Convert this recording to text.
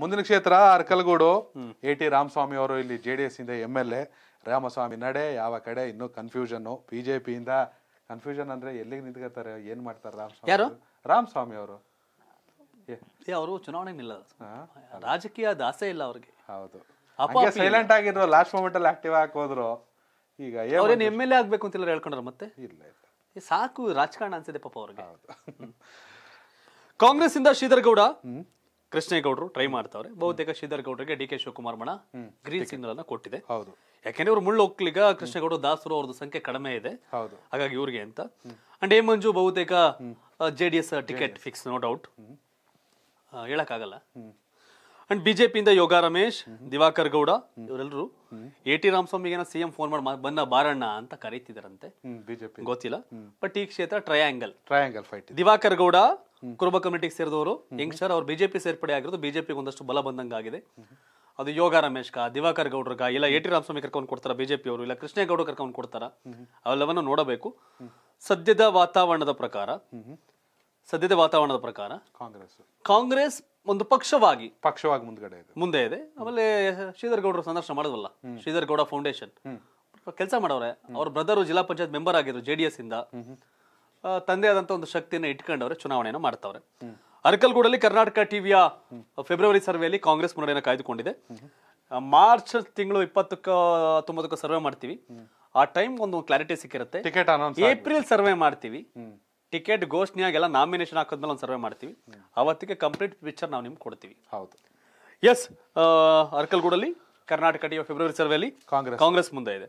ಮುಂದಿನ ಕ್ಷೇತ್ರ Arkalgud A T Ramaswamy ಅವರು ಇಲ್ಲಿ ಜೆ ಡಿ ಎಸ್ ಇಂದ ಎಂ ಎಲ್ ಎ ರಾಮಸ್ವಾಮಿ ನಡೆ ಯಾವ ಕಡೆ ಇನ್ನು ಕನ್ಫ್ಯೂಷನ್ ಬಿಜೆಪಿಯಿಂದ ಕನ್ಫ್ಯೂಷನ್ ಅಂದ್ರೆ ಎಲ್ಲಿಗೆ ನಿಂತ್ಕೋತಾರೆ ಏನ್ ಮಾಡ್ತಾರೆ ರಾಮಸ್ವಾಮಿ ರಾಮಸ್ವಾಮಿ ಅವರು ಅವರು ಚುನಾವಣೆ ಇಲ್ಲ ರಾಜಕೀಯ ಆಸೆ ಇಲ್ಲ ಅವ್ರಿಗೆ ಹೌದು ಸೈಲೆಂಟ್ ಆಗಿದ್ರು ಲಾಸ್ಟ್ ಮೂಮೆಂಟ್ ಅಲ್ಲಿ ಆಕ್ಟಿವ್ ಹಾಕೋದ್ರು ಈಗ ಅವ್ರೇನು ಎಮ್ ಎಲ್ ಎ ಆಗ್ಬೇಕು ಅಂತ ಹೇಳ್ಕೊಂಡ್ರ ಮತ್ತೆ ಇಲ್ಲ ಸಾಕು ರಾಜಕಾರಣ ಅನ್ಸಿದೆ ಪಾಪ ಅವ್ರಿಗೆ ಕಾಂಗ್ರೆಸ್ ಇಂದ ಶ್ರೀಧರ್ ಗೌಡ ಕೃಷ್ಣೇಗೌಡರು ಟ್ರೈ ಮಾಡ್ತಾವ್ರೆ ಬಹುತೇಕ ಶ್ರೀಧರ್ ಗೌಡರಿಗೆ ಡಿ ಕೆ ಶಿವಕುಮಾರ್ ಮಣ ಗ್ರೀನ್ ಸಿಗ್ನಲ್ ಅನ್ನ ಕೊಟ್ಟಿದೆ ಯಾಕೆಂದ್ರೆ ಇವರು ಮುಳ್ಳೊಕ್ಲಿಗ ಕೃಷ್ಣೇಗೌಡರು ದಾಸರು ಅವ್ರದ್ದು ಸಂಖ್ಯೆ ಕಡಿಮೆ ಇದೆ ಹಾಗಾಗಿ ಇವ್ರಿಗೆ ಅಂತ ಅಂಡ್ ಏ ಮಂಜು ಬಹುತೇಕ J D S ticket fix no doubt ಆಗಲ್ಲ ಅಂಡ್ ಬಿಜೆಪಿಯಿಂದ ಯೋಗ ರಮೇಶ್ ದಿವಾಕರ್ ಗೌಡ ಇವರೆಲ್ಲರೂ ಎ ಟಿ ರಾಮಸ್ವಾಮಿಗೆ ಸಿಎಂ ಫೋನ್ ಮಾಡಿ ಬಂದ ಬಾರಣ್ಣ ಅಂತ ಕರೀತಿದಾರಂತೆ ಬಿಜೆಪಿ ಗೊತ್ತಿಲ್ಲ ಬಟ್ ಈ ಕ್ಷೇತ್ರ triangle triangle fight Diwakar Gowda Kuruba ಕಮಿಟಿಗೆ ಸೇರಿದವರು ಯಂಗ್ಸ್ಟರ್ ಅವ್ರು ಬಿಜೆಪಿ ಸೇರ್ಪಡೆ ಆಗಿರೋದು ಬಿಜೆಪಿಗೆ ಒಂದಷ್ಟು ಬಲ ಬಂದಂಗಾಗಿದೆ ಅದು ಯೋಗ ರಮೇಶ್ ಕಾ ದಿವಾಕರ್ ಗೌಡರ್ಗ ಇಲ್ಲ ಎ ಟಿ ರಾಮಸ್ವಾಮಿ ಕರ್ಕೊಂಡು ಕೊಡ್ತಾರ ಬಿಜೆಪಿ ಅವರು ಇಲ್ಲ ಕೃಷ್ಣೇಗೌಡ ಕರ್ಕೊಂಡು ಕೊಡ್ತಾರ ಅವೆಲ್ಲವನ್ನು ನೋಡಬೇಕು ಸದ್ಯದ ವಾತಾವರಣದ ಪ್ರಕಾರ ಸದ್ಯದ ವಾತಾವರಣದ ಪ್ರಕಾರ ಕಾಂಗ್ರೆಸ್ ಕಾಂಗ್ರೆಸ್ ಒಂದು ಪಕ್ಷವಾಗಿ ಪಕ್ಷವಾಗಿ ಮುಂದೆ ಮುಂದೆ ಇದೆ ಆಮೇಲೆ ಶ್ರೀಧರ್ ಗೌಡರು ಸಂದರ್ಶನ ಮಾಡೋದಲ್ಲ ಶ್ರೀಧರ್ ಗೌಡ ಫೌಂಡೇಶನ್ ಕೆಲಸ ಮಾಡೋರೆ ಅವ್ರ ಬ್ರದರ್ ಜಿಲ್ಲಾ ಪಂಚಾಯತ್ ಮೆಂಬರ್ ಆಗಿದ್ರು ಜೆಡಿಎಸ್ ಇಂದ ತಂದೆ ಆದಂತ ಒಂದು ಶಕ್ತಿಯನ್ನು ಇಟ್ಕೊಂಡವ್ರೆ ಚುನಾವಣೆಯನ್ನು ಮಾಡ್ತಾವ್ರೆ ಅರಕಲ್ಗೂಡಲ್ಲಿ ಕರ್ನಾಟಕ ಟಿವಿಯ ಫೆಬ್ರವರಿ ಸರ್ವೆಯಲ್ಲಿ ಕಾಂಗ್ರೆಸ್ ಮುನ್ನಡೆಯನ್ನು ಕಾಯ್ದುಕೊಂಡಿದೆ ಮಾರ್ಚ್ ತಿಂಗಳು ಇಪ್ಪತ್ತಕ್ಕ ಹತ್ತೊಂಬತ್ತಕ್ಕ ಸರ್ವೆ ಮಾಡ್ತೀವಿ ಆ ಟೈಮ್ ಒಂದು ಕ್ಲಾರಿಟಿ ಸಿಕ್ಕಿರುತ್ತೆ ಟಿಕೆಟ್ ಏಪ್ರಿಲ್ ಸರ್ವೆ ಮಾಡ್ತೀವಿ ಟಿಕೆಟ್ ಘೋಷಣೆಯಾಗೆಲ್ಲ ನಾಮಿನೇಷನ್ ಹಾಕೋದ್ಮೇಲೆ ಒಂದು ಸರ್ವೆ ಮಾಡ್ತೀವಿ ಅವತ್ತಿಗೆ ಕಂಪ್ಲೀಟ್ ಪಿಕ್ಚರ್ ನಾವು ನಿಮ್ಗೆ ಕೊಡ್ತೀವಿ ಹೌದು ಎಸ್ ಅರ್ಕಲ್ಗೂಡಲ್ಲಿ ಕರ್ನಾಟಕ ಟಿವಿಯ ಫೆಬ್ರವರಿ ಸರ್ವೆಯಲ್ಲಿ ಕಾಂಗ್ರೆಸ್ ಕಾಂಗ್ರೆಸ್ ಮುಂದೆ ಇದೆ